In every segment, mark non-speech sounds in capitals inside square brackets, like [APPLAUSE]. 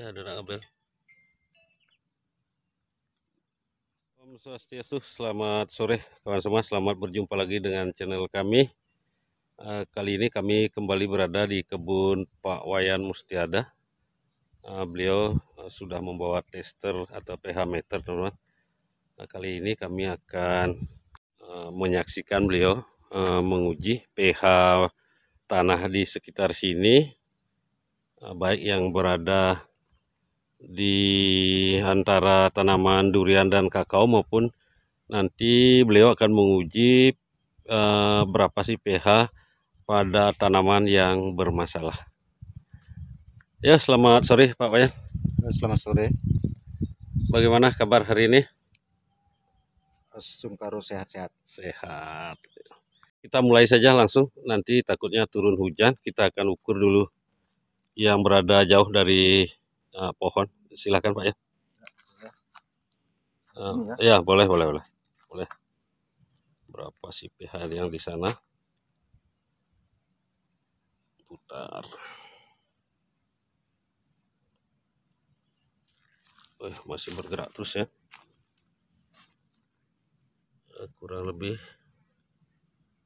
Dah ada nak Om Swastiastu, selamat sore kawan semua, selamat berjumpa lagi dengan channel kami. Eh, kali ini kami kembali berada di kebun Pak Wayan Mustiada. Eh, beliau eh, sudah membawa tester atau pH meter, teman kali ini kami akan menyaksikan beliau menguji pH tanah di sekitar sini, baik yang berada di antara tanaman durian dan kakao maupun nanti beliau akan menguji eh, berapa sih pH pada tanaman yang bermasalah. Ya, selamat sore Pak Wayan. Ya, selamat sore. Bagaimana kabar hari ini? Sungkaru sehat-sehat. Sehat. Kita mulai saja langsung. Nanti takutnya turun hujan, kita akan ukur dulu yang berada jauh dari uh, pohon. Silahkan Pak ya. Uh, ya. ya boleh boleh boleh boleh. Berapa sih pH yang di sana? Putar. Wah masih bergerak terus ya. Eh, kurang lebih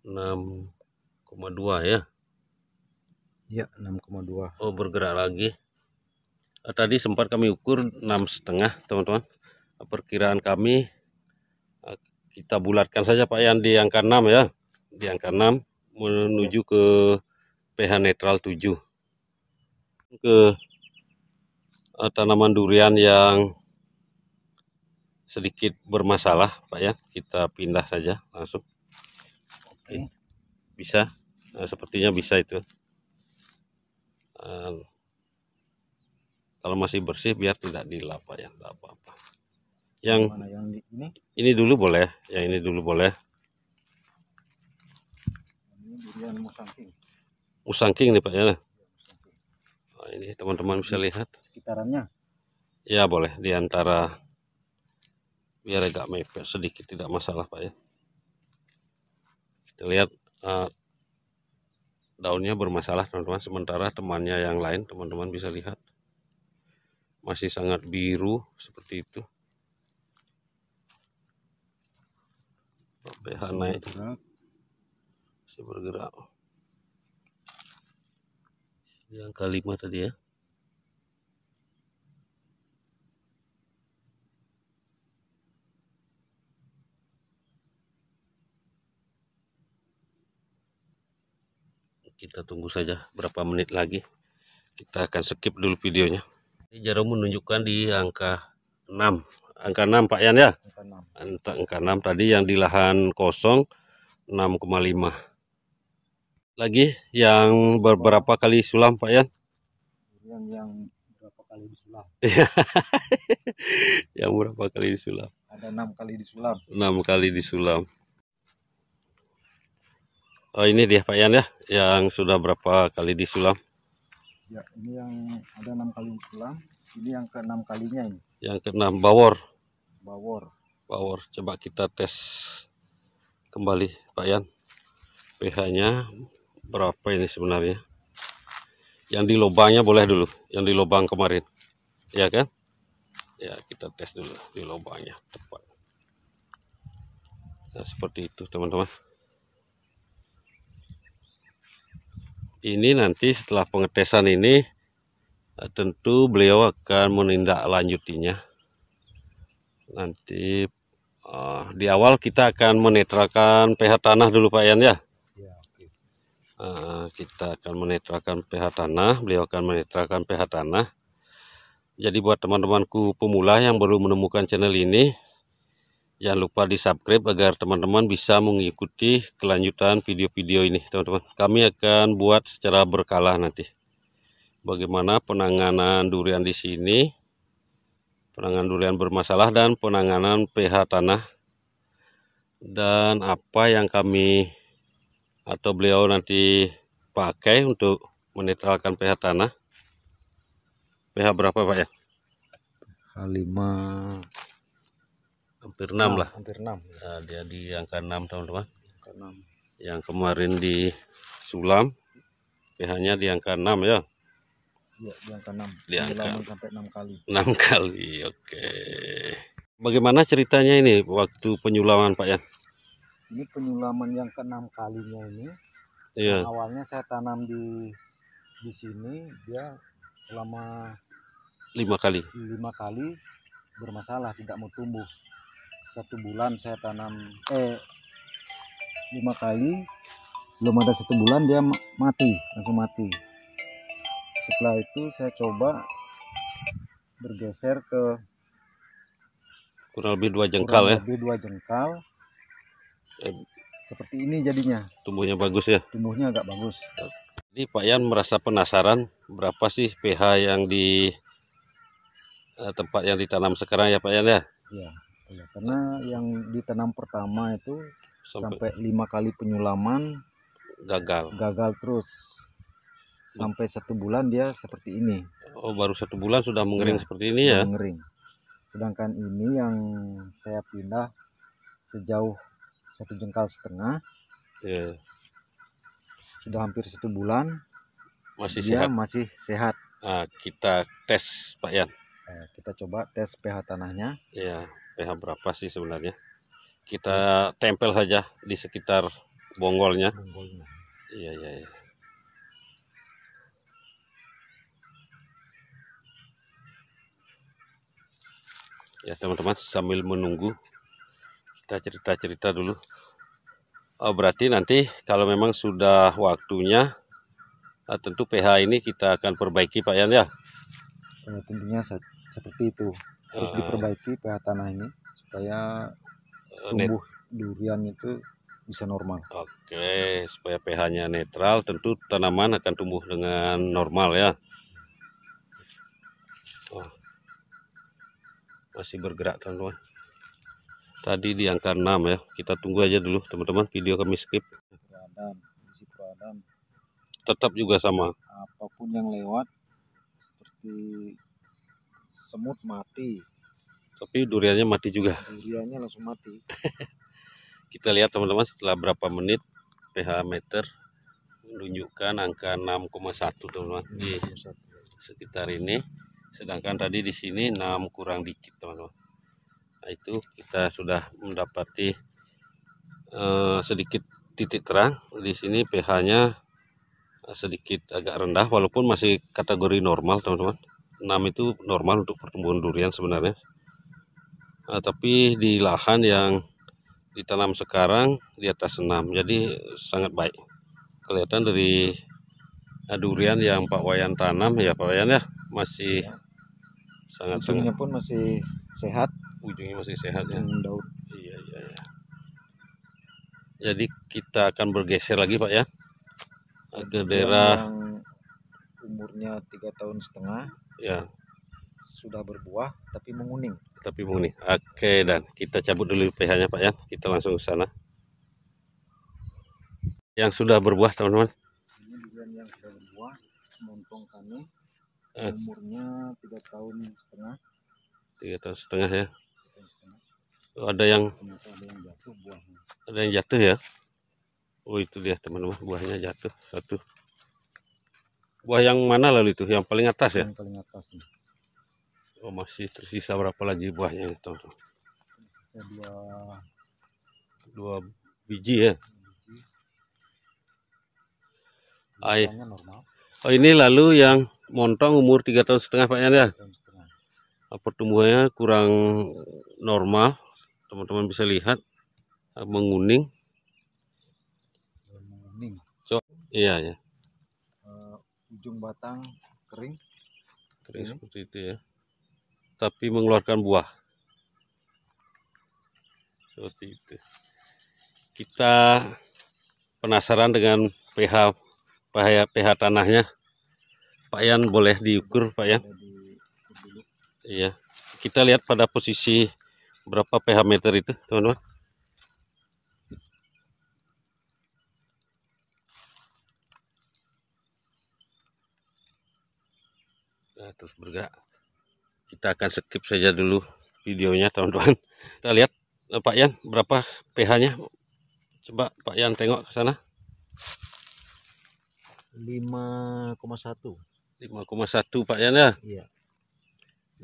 6,2 ya. Ya, 6,2. Oh, bergerak lagi tadi sempat kami ukur enam setengah teman-teman perkiraan kami eh, kita bulatkan saja Pak yang di angka 6 ya di angka 6 ya. menuju ke pH netral 7 ke eh, tanaman durian yang sedikit bermasalah Pak ya kita pindah saja langsung Oke. bisa nah, sepertinya bisa itu kalau masih bersih biar tidak dilap ya tidak apa-apa yang, yang ini? ini dulu boleh yang ini dulu boleh ini musangking musangking nih pak ya nah, ini teman-teman bisa lihat sekitarannya ya boleh diantara biar agak mepet sedikit tidak masalah pak ya kita lihat uh, daunnya bermasalah teman-teman sementara temannya yang lain teman-teman bisa lihat masih sangat biru seperti itu PH naik masih bergerak yang kelima tadi ya kita tunggu saja berapa menit lagi kita akan skip dulu videonya ini jarum menunjukkan di angka 6. Angka 6 Pak Yan ya? Angka 6. Angka 6 tadi yang di lahan kosong 6,5. Lagi yang beberapa kali sulam Pak Yan? Yang yang berapa kali disulam? [LAUGHS] Iya. yang berapa kali disulam? Ada 6 kali disulam. 6 kali disulam. Oh, ini dia Pak Yan ya, yang sudah berapa kali disulam? Ya, ini yang ada enam kali pulang. Ini yang keenam kalinya ini. Yang keenam bawor. Bawor. Bawor. Coba kita tes kembali, Pak Yan. pH-nya berapa ini sebenarnya? Yang di lubangnya boleh dulu, yang di lubang kemarin. Ya kan? Ya, kita tes dulu di lubangnya tepat. Nah, seperti itu, teman-teman. ini nanti setelah pengetesan ini eh, tentu beliau akan menindaklanjutinya nanti uh, di awal kita akan menetralkan pH tanah dulu Pak Ian ya, uh, kita akan menetralkan pH tanah beliau akan menetralkan pH tanah jadi buat teman-temanku pemula yang baru menemukan channel ini jangan lupa di subscribe agar teman-teman bisa mengikuti kelanjutan video-video ini teman-teman kami akan buat secara berkala nanti bagaimana penanganan durian di sini penanganan durian bermasalah dan penanganan pH tanah dan apa yang kami atau beliau nanti pakai untuk menetralkan pH tanah pH berapa Pak ya? Ph 5 hampir 6 nah, lah hampir 6 Ya. nah, dia di angka 6 teman-teman yang kemarin di sulam pH nya di angka 6 ya Iya, di angka 6 di angka sampai 6 kali 6 [LAUGHS] kali oke okay. bagaimana ceritanya ini waktu penyulaman Pak ya ini penyulaman yang ke-6 kalinya ini iya. Nah, awalnya saya tanam di di sini dia selama lima kali lima kali bermasalah tidak mau tumbuh satu bulan saya tanam eh lima kali belum ada satu bulan dia mati langsung mati setelah itu saya coba bergeser ke kurang lebih dua jengkal kurang ya lebih dua jengkal eh, seperti ini jadinya tumbuhnya bagus ya tumbuhnya agak bagus Ini Pak Yan merasa penasaran berapa sih pH yang di eh, tempat yang ditanam sekarang ya Pak Yan ya, ya ya, karena yang ditanam pertama itu sampai, lima kali penyulaman gagal gagal terus sampai satu bulan dia seperti ini oh baru satu bulan sudah mengering ya, seperti ini ya mengering sedangkan ini yang saya pindah sejauh satu jengkal setengah yeah. sudah hampir satu bulan masih dia sehat masih sehat nah, kita tes pak Yan eh, kita coba tes pH tanahnya ya pH berapa sih sebenarnya kita iya. tempel saja di sekitar bonggolnya, bonggolnya. iya iya iya ya teman-teman sambil menunggu kita cerita-cerita dulu oh, berarti nanti kalau memang sudah waktunya nah, tentu pH ini kita akan perbaiki Pak Yan ya eh, tentunya seperti itu harus uh, diperbaiki pH tanah ini supaya eh, tumbuh durian itu bisa normal. Oke, okay, supaya pH-nya netral, tentu tanaman akan tumbuh dengan normal ya. Oh, masih bergerak teman-teman. Tadi di angka 6 ya, kita tunggu aja dulu teman-teman video kami skip. Tetap juga sama. Apapun yang lewat seperti semut mati tapi duriannya mati juga duriannya langsung mati [LAUGHS] kita lihat teman-teman setelah berapa menit pH meter menunjukkan angka 6,1 teman-teman di sekitar ini sedangkan tadi di sini 6 kurang dikit teman-teman nah, itu kita sudah mendapati uh, sedikit titik terang di sini pH-nya sedikit agak rendah walaupun masih kategori normal teman-teman 6 itu normal untuk pertumbuhan durian sebenarnya nah, tapi di lahan yang ditanam sekarang di atas 6 jadi sangat baik kelihatan dari eh, durian yang Pak Wayan tanam ya Pak Wayan ya masih sangat ujungnya sangat, pun masih sehat ujungnya masih sehat ya daun iya iya iya. jadi kita akan bergeser lagi Pak ya ke daerah umurnya tiga tahun setengah ya. sudah berbuah tapi menguning. Tapi menguning. Oke dan kita cabut dulu pH-nya Pak ya. Kita langsung ke sana. Yang sudah berbuah teman-teman. Ini durian yang sudah berbuah, montong kami. Eh. Umurnya tiga tahun setengah. Tiga tahun setengah ya. Oh, ada yang Ada yang jatuh ya. Oh itu dia teman-teman buahnya jatuh satu. Buah yang mana lalu itu? Yang paling atas ya? Yang paling atas. Ya. Oh, masih tersisa berapa lagi buahnya itu? Tersisa dua dua biji ya. Ai. Oh ini lalu yang montong umur tiga tahun setengah Pak Apa ya? ah, Pertumbuhannya kurang normal, teman-teman bisa lihat ah, menguning. Menguning. So, iya ya ujung batang kering kering ini. seperti itu ya tapi mengeluarkan buah seperti itu kita penasaran dengan pH pH pH tanahnya Pak Yan boleh diukur Pak Yan iya kita lihat pada posisi berapa pH meter itu teman-teman nah, terus bergerak kita akan skip saja dulu videonya teman-teman kita lihat eh, Pak Yan berapa pH nya coba Pak Yan tengok ke sana 5,1 5,1 Pak Yan ya iya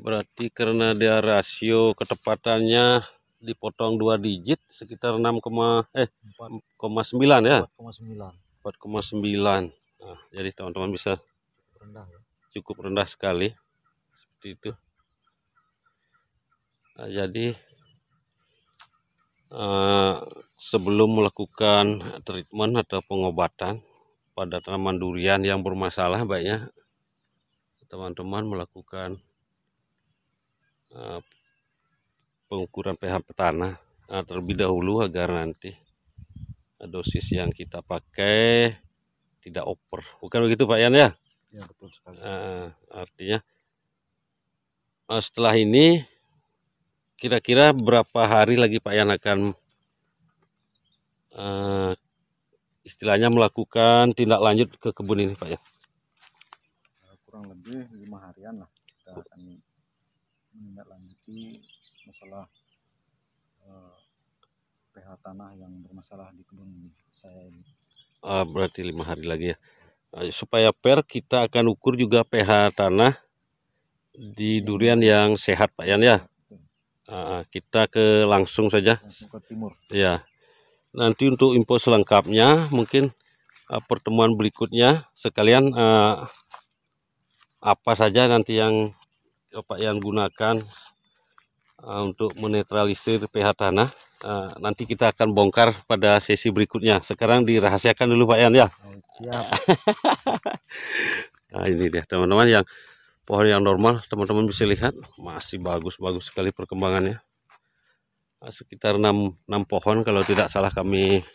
berarti karena dia rasio ketepatannya dipotong 2 digit sekitar 6, eh 4,9 ya 4,9 4,9 nah, jadi teman-teman bisa cukup rendah sekali seperti itu nah, jadi eh, sebelum melakukan treatment atau pengobatan pada tanaman durian yang bermasalah baiknya teman-teman melakukan eh, pengukuran pH tanah eh, nah, terlebih dahulu agar nanti dosis yang kita pakai tidak over bukan begitu Pak Yan ya Ya betul sekali. Uh, artinya uh, setelah ini kira-kira berapa hari lagi Pak Yan akan uh, istilahnya melakukan tindak lanjut ke kebun ini Pak ya? Eh, kurang lebih lima harian lah kita akan menindaklanjuti masalah uh, pH tanah yang bermasalah di kebun saya ini. Uh, berarti lima hari lagi ya. Eh, supaya per kita akan ukur juga pH tanah di iya. durian yang sehat Pak Yan ya Nah, kita ke langsung saja ya nanti untuk info selengkapnya mungkin uh, pertemuan berikutnya sekalian uh, apa saja nanti yang Pak Yan gunakan Eh, untuk menetralisir pH tanah. Eh, nanti kita akan bongkar pada sesi berikutnya. Sekarang dirahasiakan dulu Pak Yan ya. Oh, siap. [LAUGHS] nah ini dia teman-teman yang pohon yang normal teman-teman bisa lihat masih bagus-bagus sekali perkembangannya. Nah, sekitar 6, 6 pohon kalau tidak salah kami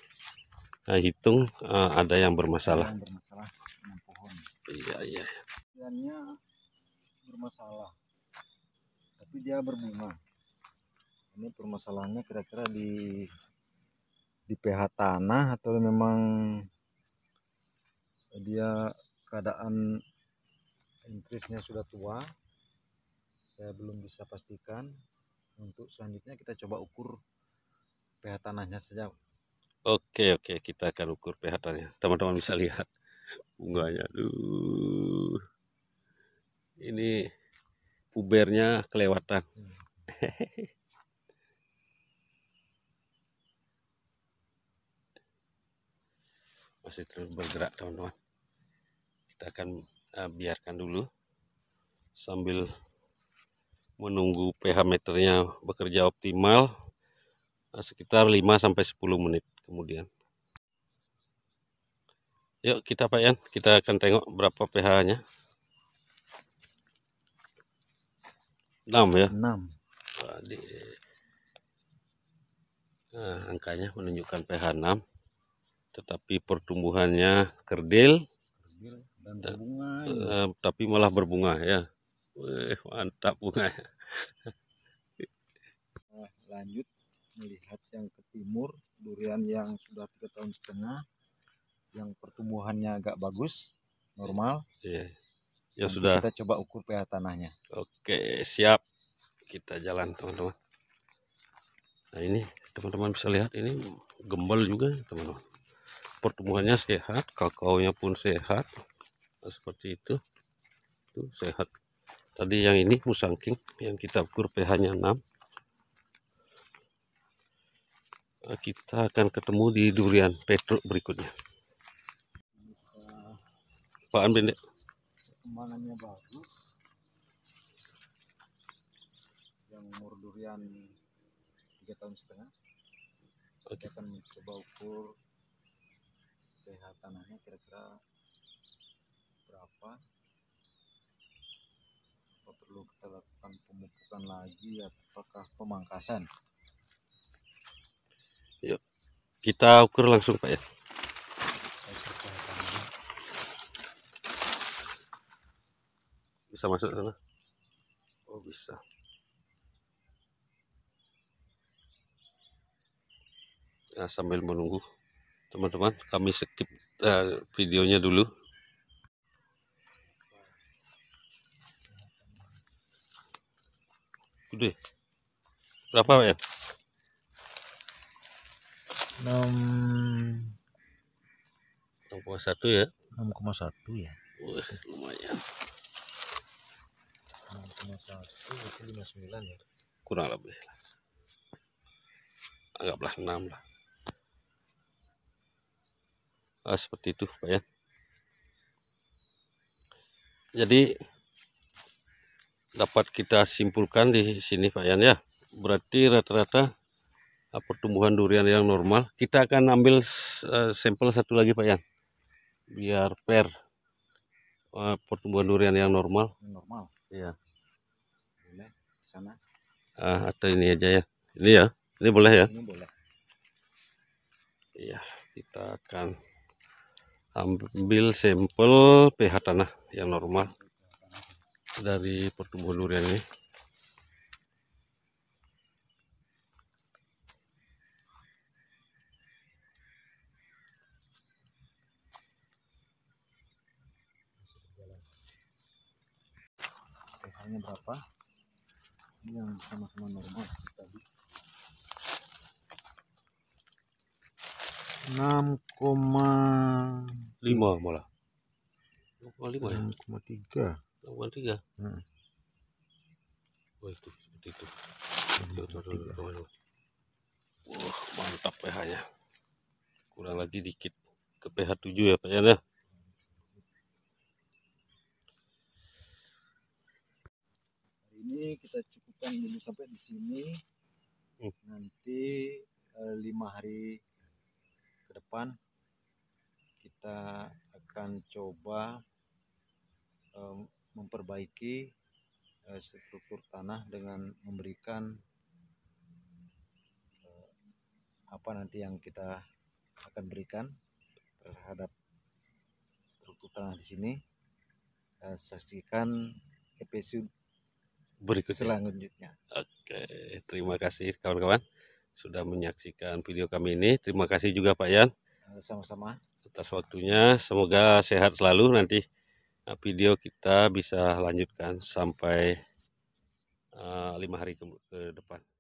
nah, hitung ada yang bermasalah. Iya Iya iya. Bermasalah, tapi dia berbunga ini permasalahannya kira-kira di di pH tanah atau memang dia keadaan increase sudah tua saya belum bisa pastikan untuk selanjutnya kita coba ukur pH tanahnya saja oke oke kita akan ukur pH tanahnya teman-teman bisa lihat bunganya Duh. ini pubernya kelewatan hmm. [LAUGHS] masih terus bergerak teman-teman kita akan uh, biarkan dulu sambil menunggu pH meternya bekerja optimal uh, sekitar 5 sampai 10 menit kemudian yuk kita Pak Yan kita akan tengok berapa pH nya 6 ya 6 nah, angkanya menunjukkan pH 6 tetapi pertumbuhannya kerdil, kerdil dan berbunga, ya. tapi malah berbunga ya Wih, mantap bunga ya. nah, lanjut melihat yang ke timur durian yang sudah tiga tahun setengah yang pertumbuhannya agak bagus normal yeah. ya sudah kita coba ukur pH tanahnya oke siap kita jalan teman-teman nah ini teman-teman bisa lihat ini gembel juga teman-teman pertumbuhannya sehat kakaonya pun sehat nah, seperti itu itu sehat tadi yang ini Musang King yang kita ukur pH nya 6 nah, kita akan ketemu di durian petruk berikutnya Pak Anbendek perkembangannya bagus yang umur durian 3 tahun setengah kita akan coba ukur PH tanahnya kira-kira berapa apa perlu kita lakukan pemupukan lagi apakah pemangkasan yuk kita ukur langsung Pak ya bisa masuk sana oh bisa ya sambil menunggu teman-teman kami skip uh, videonya dulu gede berapa ya 6 6,1 ya 6,1 ya Wih, lumayan 6,1 59 ya kurang lebih lah anggaplah 6 lah nah, seperti itu Pak ya jadi dapat kita simpulkan di sini Pak Yan ya berarti rata-rata ah, pertumbuhan durian yang normal kita akan ambil eh, sampel satu lagi Pak Yan biar per eh, pertumbuhan durian yang normal normal ya sana ah, atau ini aja ya ini ya ini boleh ya ini boleh ya kita akan ambil sampel pH tanah yang normal dari pertumbuhan durian ini pH-nya berapa ini yang sama-sama normal tadi 6, lima malah lima ya? tiga, 6,3 hmm. oh itu seperti itu wah mantap pH nya kurang lagi dikit ke pH 7 ya Pak ya ini kita cukupkan dulu sampai di sini hmm. nanti eh, lima hari ke depan kita akan coba memperbaiki e, struktur tanah dengan memberikan e, apa nanti yang kita akan berikan terhadap struktur tanah di sini e, saksikan episode berikutnya selanjutnya oke terima kasih kawan-kawan sudah menyaksikan video kami ini terima kasih juga Pak Yan sama-sama atas waktunya. Semoga sehat selalu nanti eh, video kita bisa lanjutkan sampai eh, lima hari ke depan.